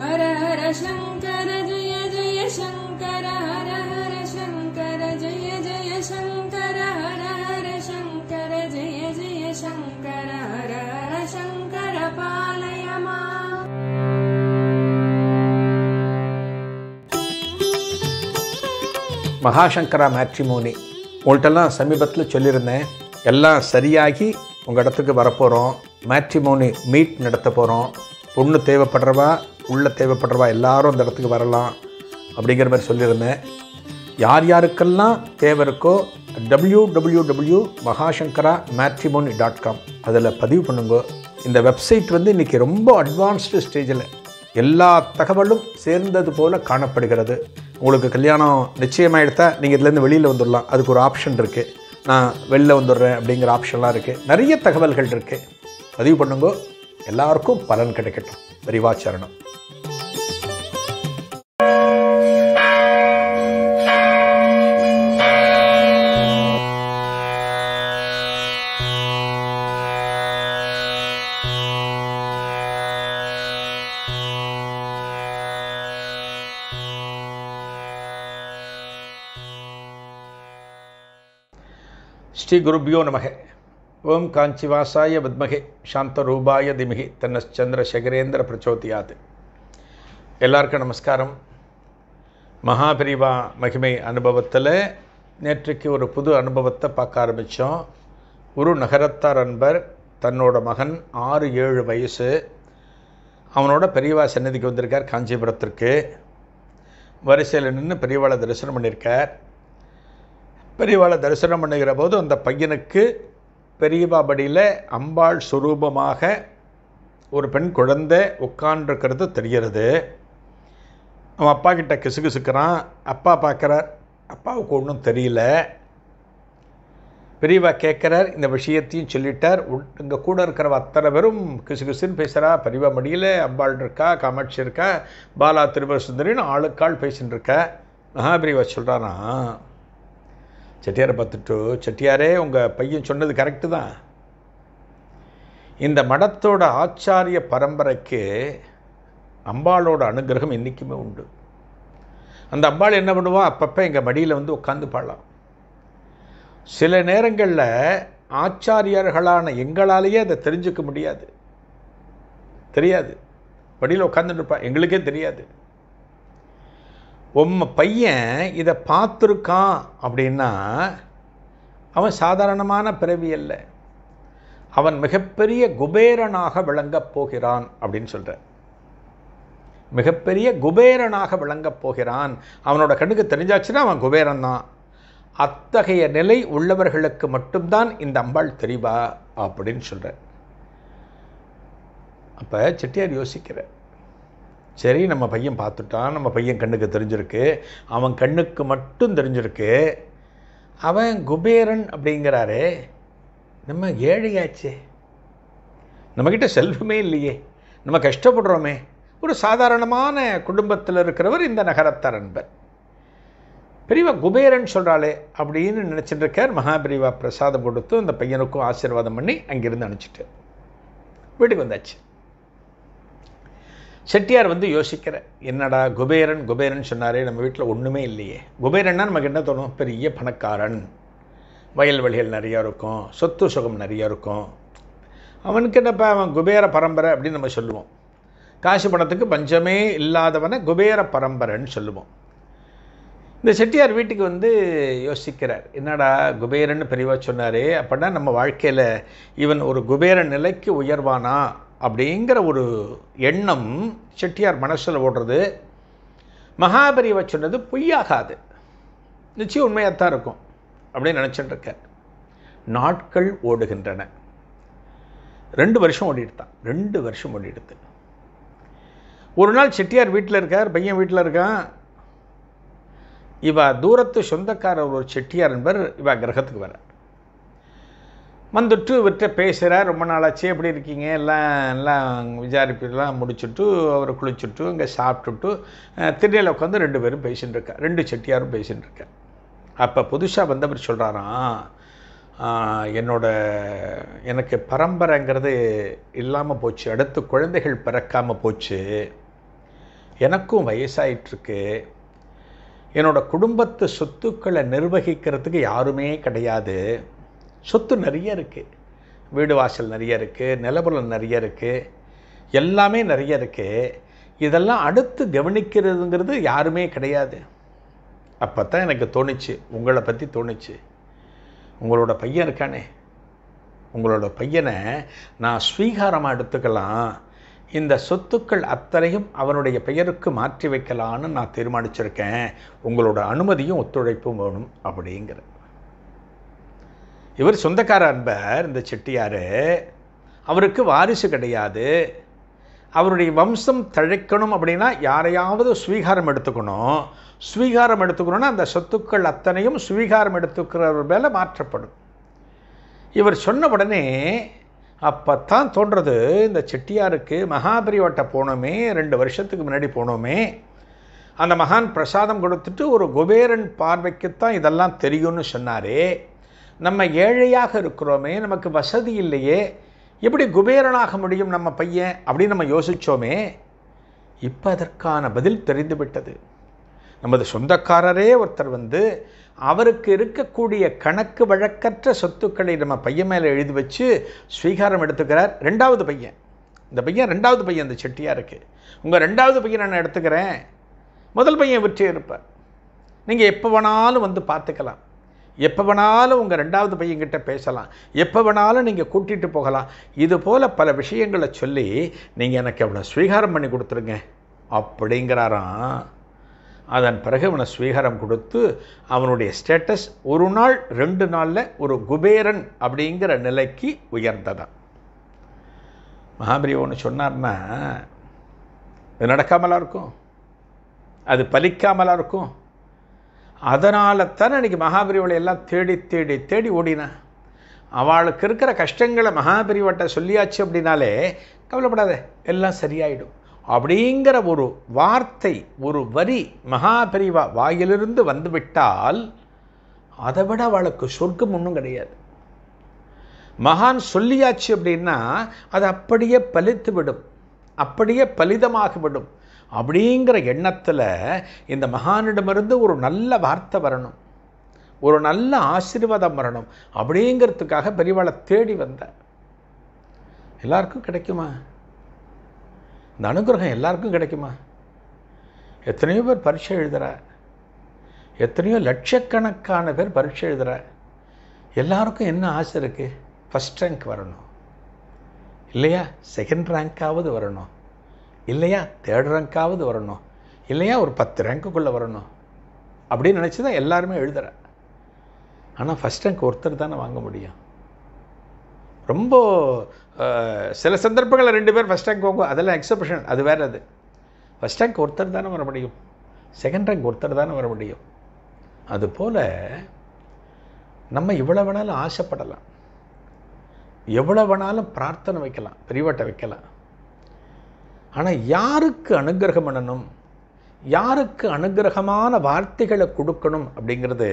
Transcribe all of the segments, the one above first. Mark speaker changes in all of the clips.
Speaker 1: மகாசங்கரா ஹர சங்கர ஜெய மேட்ரிமோனி உங்கள்கிட்டலாம் சமீபத்தில் சொல்லியிருந்தேன் எல்லாம் சரியாகி உங்கள் இடத்துக்கு வரப்போகிறோம் மேட்ரிமோனி மீட் நடத்த போகிறோம் பொண்ணு தேவைப்படுறவா உள்ள தேவைப்படுறவா எல்லாரும் அந்த இடத்துக்கு வரலாம் அப்படிங்கிற மாதிரி சொல்லியிருந்தேன் யார் யாருக்கெல்லாம் தேவை இருக்கோ W W W Mahasankara matrimony dot com அதில் பதிவு பண்ணுங்க இந்த வெப்சைட் வந்து இன்றைக்கி ரொம்ப அட்வான்ஸ்டு ஸ்டேஜில் எல்லா தகவலும் சேர்ந்தது போல் காணப்படுகிறது உங்களுக்கு கல்யாணம் நிச்சயமாக எடுத்தால் நீங்கள் இதுலேருந்து வெளியில் வந்துடலாம் அதுக்கு ஒரு ஆப்ஷன் இருக்குது நான் வெளில வந்துடுறேன் அப்படிங்கிற ஆப்ஷன்லாம் இருக்குது நிறைய தகவல்கள் இருக்குது பதிவு பண்ணுங்க எல்லாருக்கும் பலன் கிடைக்கட்டும் रिवाचरण श्री गुरुभ्यो नमः ஓம் காஞ்சிவாசாய சாந்த சாந்தரூபாய திமிகி சகரேந்திர பிரச்சோதியாது எல்லாருக்கும் நமஸ்காரம் மகாபிரிவா மகிமை அனுபவத்தில் நேற்றுக்கு ஒரு புது அனுபவத்தை பார்க்க ஆரம்பித்தோம் ஒரு நகரத்தார் அன்பர் தன்னோட மகன் ஆறு ஏழு வயசு அவனோட பெரியவா சன்னதிக்கு வந்திருக்கார் காஞ்சிபுரத்திற்கு வரிசையில் நின்று பெரியவாளை தரிசனம் பண்ணியிருக்கார் பெரியவாளை தரிசனம் பண்ணுகிற போது அந்த பையனுக்கு பெரியபாபடியில் அம்பாள் சுரூபமாக ஒரு பெண் குழந்தை உட்காண்டிருக்கிறது தெரிகிறது அவன் அப்பா கிட்ட கிசுகிசுக்கிறான் அப்பா பார்க்குறார் அப்பாவுக்கு ஒன்றும் தெரியல பெரியவா கேட்குறார் இந்த விஷயத்தையும் சொல்லிட்டார் இங்கே கூட இருக்கிற அத்தனை பேரும் கிசுகிசுன்னு பேசுகிறா பெரியவா மடியில் அம்பாள் இருக்கா காமாட்சி இருக்கா பாலா திருபர சுந்தரின்னு ஆளுக்காள் பேசின்னு இருக்க மகாபிரிவா சொல்கிறானா செட்டியாரை பார்த்துட்டு செட்டியாரே உங்கள் பையன் சொன்னது கரெக்டு தான் இந்த மடத்தோட ஆச்சாரிய பரம்பரைக்கு அம்பாளோட அனுகிரகம் என்றைக்குமே உண்டு அந்த அம்பாள் என்ன பண்ணுவா அப்பப்போ எங்கள் மடியில் வந்து உட்காந்து பாடலாம் சில நேரங்களில் ஆச்சாரியர்களான எங்களாலேயே அதை தெரிஞ்சுக்க முடியாது தெரியாது படியில் உட்காந்துட்டு இருப்பாள் எங்களுக்கே தெரியாது உம்ம பையன் இதை பார்த்துருக்கான் அப்படின்னா அவன் சாதாரணமான பிறவி அல்ல அவன் மிகப்பெரிய குபேரனாக விளங்கப் போகிறான் அப்படின்னு சொல்கிற மிகப்பெரிய குபேரனாக விளங்கப் போகிறான் அவனோட கண்ணுக்கு தெரிஞ்சாச்சுன்னா அவன் குபேரன் தான் அத்தகைய நிலை உள்ளவர்களுக்கு மட்டும்தான் இந்த அம்பாள் தெரிவா அப்படின்னு சொல்கிறார் அப்போ செட்டியார் யோசிக்கிறார் சரி நம்ம பையன் பார்த்துட்டான் நம்ம பையன் கண்ணுக்கு தெரிஞ்சிருக்கு அவன் கண்ணுக்கு மட்டும் தெரிஞ்சிருக்கு அவன் குபேரன் அப்படிங்கிறாரு நம்ம ஏழையாச்சே நம்மக்கிட்ட செல்வமே இல்லையே நம்ம கஷ்டப்படுறோமே ஒரு சாதாரணமான குடும்பத்தில் இருக்கிறவர் இந்த நகரத்தார் அன்பர் பெரியவா குபேரன் சொல்கிறாளே அப்படின்னு நினச்சிட்டு இருக்கார் மகாபிரிவா பிரசாதம் கொடுத்து அந்த பையனுக்கும் ஆசீர்வாதம் பண்ணி அங்கேருந்து அனுப்பிச்சிட்டு வீட்டுக்கு வந்தாச்சு செட்டியார் வந்து யோசிக்கிற என்னடா குபேரன் குபேரன் சொன்னாரே நம்ம வீட்டில் ஒன்றுமே இல்லையே குபேரன்னா நமக்கு என்ன தோணும் பெரிய பணக்காரன் வயல்வெளிகள் நிறையா இருக்கும் சொத்து சுகம் நிறையா இருக்கும் அவனுக்கு என்னப்பா அவன் குபேர பரம்பரை அப்படின்னு நம்ம சொல்லுவோம் காசு பணத்துக்கு பஞ்சமே இல்லாதவனை குபேர பரம்பரைன்னு சொல்லுவோம் இந்த செட்டியார் வீட்டுக்கு வந்து யோசிக்கிறார் என்னடா குபேரன்னு பெரியவா சொன்னாரே அப்படின்னா நம்ம வாழ்க்கையில் இவன் ஒரு குபேர நிலைக்கு உயர்வானா அப்படிங்கிற ஒரு எண்ணம் செட்டியார் மனசில் ஓடுறது மகாபரிவை சொன்னது பொய்யாகாது நிச்சயம் உண்மையாகத்தான் இருக்கும் அப்படின்னு நினச்சிட்டுருக்கார் நாட்கள் ஓடுகின்றன ரெண்டு வருஷம் ஓடிடுதான் ரெண்டு வருஷம் ஓடிடுது ஒரு நாள் செட்டியார் வீட்டில் இருக்கார் பையன் வீட்டில் இருக்கான் இவா தூரத்து சொந்தக்காரர் ஒரு செட்டியார் என்பர் இவா கிரகத்துக்கு வர வந்துட்டு இவர்கிட்ட பேசுகிறார் ரொம்ப நாளாச்சு எப்படி இருக்கீங்க எல்லாம் எல்லாம் விசாரிப்பெல்லாம் முடிச்சுட்டு அவர் குளிச்சுட்டு இங்கே சாப்பிட்டுட்டு திண்ணையில் உட்காந்து ரெண்டு பேரும் பேசிகிட்டு இருக்கார் ரெண்டு செட்டியாரும் பேசிகிட்டு இருக்கார் அப்போ புதுசாக வந்தவர் சொல்கிறாராம் என்னோட எனக்கு பரம்பரைங்கிறது இல்லாமல் போச்சு அடுத்து குழந்தைகள் பிறக்காமல் போச்சு எனக்கும் வயசாயிட்ருக்கு என்னோடய குடும்பத்து சொத்துக்களை நிர்வகிக்கிறதுக்கு யாருமே கிடையாது சொத்து நிறைய இருக்குது வீடு வாசல் நிறைய இருக்குது நிலபுலம் நிறைய இருக்குது எல்லாமே நிறைய இருக்குது இதெல்லாம் அடுத்து கவனிக்கிறதுங்கிறது யாருமே கிடையாது அப்போ தான் எனக்கு தோணுச்சு உங்களை பற்றி தோணுச்சு உங்களோட பையன் இருக்கானே உங்களோட பையனை நான் ஸ்வீகாரமாக எடுத்துக்கலாம் இந்த சொத்துக்கள் அத்தனையும் அவனுடைய பெயருக்கு மாற்றி வைக்கலான்னு நான் தீர்மானிச்சிருக்கேன் உங்களோட அனுமதியும் ஒத்துழைப்பும் வேணும் அப்படிங்கிற இவர் சொந்தக்கார அன்பர் இந்த செட்டியார் அவருக்கு வாரிசு கிடையாது அவருடைய வம்சம் தழைக்கணும் அப்படின்னா யாரையாவது ஸ்வீகாரம் எடுத்துக்கணும் ஸ்வீகாரம் எடுத்துக்கணும்னா அந்த சொத்துக்கள் அத்தனையும் ஸ்வீகாரம் எடுத்துக்கிறவர் மேலே மாற்றப்படும் இவர் சொன்ன உடனே அப்போ தான் தோன்றது இந்த செட்டியாருக்கு மகாபரிவட்டை போனோமே ரெண்டு வருஷத்துக்கு முன்னாடி போனோமே அந்த மகான் பிரசாதம் கொடுத்துட்டு ஒரு குபேரன் பார்வைக்குத்தான் இதெல்லாம் தெரியும்னு சொன்னாரே நம்ம ஏழையாக இருக்கிறோமே நமக்கு வசதி இல்லையே எப்படி குபேரனாக முடியும் நம்ம பையன் அப்படின்னு நம்ம யோசித்தோமே இப்போ அதற்கான பதில் தெரிந்துவிட்டது நமது சொந்தக்காரரே ஒருத்தர் வந்து அவருக்கு இருக்கக்கூடிய கணக்கு வழக்கற்ற சொத்துக்களை நம்ம பையன் மேலே எழுதி வச்சு ஸ்வீகாரம் எடுத்துக்கிறார் ரெண்டாவது பையன் இந்த பையன் ரெண்டாவது பையன் அந்த செட்டியாக இருக்குது உங்கள் ரெண்டாவது பையன் நான் எடுத்துக்கிறேன் முதல் பையன் விற்றே இருப்பார் நீங்கள் எப்போ வேணாலும் வந்து பார்த்துக்கலாம் எப்போ வேணாலும் உங்கள் ரெண்டாவது பையன்கிட்ட பேசலாம் எப்போ வேணாலும் நீங்கள் கூட்டிகிட்டு போகலாம் இது போல் பல விஷயங்களை சொல்லி நீங்கள் எனக்கு அவனை ஸ்வீகாரம் பண்ணி கொடுத்துருங்க அப்படிங்கிறாராம் அதன் பிறகு அவனை ஸ்வீகாரம் கொடுத்து அவனுடைய ஸ்டேட்டஸ் ஒரு நாள் ரெண்டு நாளில் ஒரு குபேரன் அப்படிங்கிற நிலைக்கு உயர்ந்ததான் மகாபரி ஒன்று சொன்னார்னா இது நடக்காமலாம் இருக்கும் அது பலிக்காமலாம் இருக்கும் அதனால் தான் அன்றைக்கி மகாபிரிவளை எல்லாம் தேடி தேடி தேடி ஓடினா அவளுக்கு இருக்கிற கஷ்டங்களை மகாபிரிவட்ட சொல்லியாச்சு அப்படின்னாலே கவலைப்படாத எல்லாம் சரியாயிடும் அப்படிங்கிற ஒரு வார்த்தை ஒரு வரி மகாபிரிவா வாயிலிருந்து வந்துவிட்டால் அதை விட அவளுக்கு சொர்க்கம் ஒன்றும் கிடையாது மகான் சொல்லியாச்சு அப்படின்னா அது அப்படியே பலித்து விடும் அப்படியே பலிதமாகிவிடும் அப்படிங்கிற எண்ணத்தில் இந்த மகானிடமிருந்து ஒரு நல்ல வார்த்தை வரணும் ஒரு நல்ல ஆசீர்வாதம் வரணும் அப்படிங்கிறதுக்காக பெரியவாளை தேடி வந்த எல்லாருக்கும் கிடைக்குமா இந்த அனுகிரகம் எல்லாருக்கும் கிடைக்குமா எத்தனையோ பேர் பரீட்சை எழுதுகிற எத்தனையோ லட்சக்கணக்கான பேர் பரீட்சை எழுதுகிற எல்லாருக்கும் என்ன ஆசை இருக்குது ஃபஸ்ட் ரேங்க் வரணும் இல்லையா செகண்ட் ரேங்காவது வரணும் இல்லையா தேர்ட் ரேங்காவது வரணும் இல்லையா ஒரு பத்து ரேங்க்குள்ளே வரணும் அப்படின்னு நினச்சி தான் எல்லாருமே எழுதுகிறேன் ஆனால் ஃபஸ்ட் ரேங்க் ஒருத்தர் தானே வாங்க முடியும் ரொம்ப சில சந்தர்ப்பங்களில் ரெண்டு பேர் ஃபஸ்ட் ரேங்க் வாங்குவோம் அதெல்லாம் எக்ஸப்ஷன் அது வேறு அது ஃபஸ்ட் ரேங்க் ஒருத்தர் தானே வர முடியும் செகண்ட் ரேங்க் ஒருத்தர் தானே வர முடியும் அதுபோல் நம்ம இவ்வளோ வேணாலும் ஆசைப்படலாம் எவ்வளோ வேணாலும் பிரார்த்தனை வைக்கலாம் பெரியவட்டை வைக்கலாம் ஆனால் யாருக்கு அனுகிரகம் பண்ணணும் யாருக்கு அனுகிரகமான வார்த்தைகளை கொடுக்கணும் அப்படிங்கிறது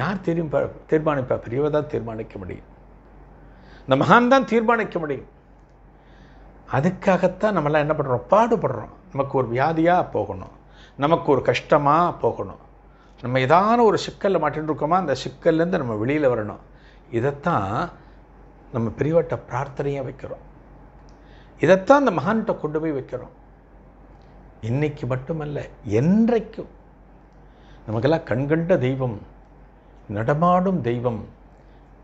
Speaker 1: யார் தீர்ப்பா தீர்மானிப்பா பெரியவர் தான் தீர்மானிக்க முடியும் இந்த மகான் தான் தீர்மானிக்க முடியும் அதுக்காகத்தான் நம்மளாம் என்ன பண்ணுறோம் பாடுபடுறோம் நமக்கு ஒரு வியாதியாக போகணும் நமக்கு ஒரு கஷ்டமாக போகணும் நம்ம ஏதான ஒரு சிக்கலில் மாட்டின்னு அந்த சிக்கல்லேருந்து நம்ம வெளியில் வரணும் இதைத்தான் நம்ம பெரியவட்ட பிரார்த்தனையாக வைக்கிறோம் இதைத்தான் அந்த மகான்கிட்ட கொண்டு போய் வைக்கிறோம் இன்னைக்கு மட்டுமல்ல என்றைக்கும் நமக்கெல்லாம் கண்கண்ட தெய்வம் நடமாடும் தெய்வம்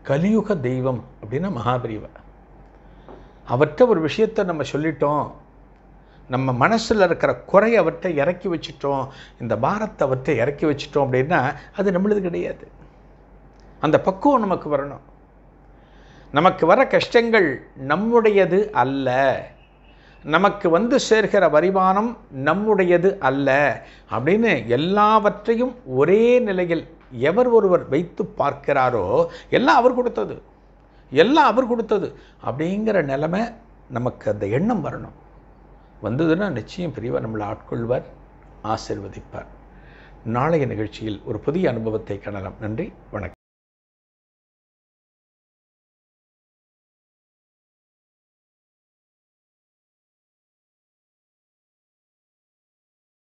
Speaker 1: கலியுக தெய்வம் அப்படின்னா மகாபிரிவா அவற்றை ஒரு விஷயத்தை நம்ம சொல்லிட்டோம் நம்ம மனசில் இருக்கிற குறை அவற்றை இறக்கி வச்சிட்டோம் இந்த பாரத்தை அவர்கிட்ட இறக்கி வச்சிட்டோம் அப்படின்னா அது நம்மளது கிடையாது அந்த பக்குவம் நமக்கு வரணும் நமக்கு வர கஷ்டங்கள் நம்முடையது அல்ல நமக்கு வந்து சேர்கிற வரிமானம் நம்முடையது அல்ல அப்படின்னு எல்லாவற்றையும் ஒரே நிலையில் எவர் ஒருவர் வைத்து பார்க்கிறாரோ எல்லாம் அவர் கொடுத்தது எல்லாம் அவர் கொடுத்தது அப்படிங்கிற நிலைமை நமக்கு அந்த எண்ணம் வரணும் வந்ததுன்னா நிச்சயம் பெரியவர் நம்மளை ஆட்கொள்வார் ஆசிர்வதிப்பார் நாளைய நிகழ்ச்சியில் ஒரு புதிய அனுபவத்தை காணலாம் நன்றி வணக்கம்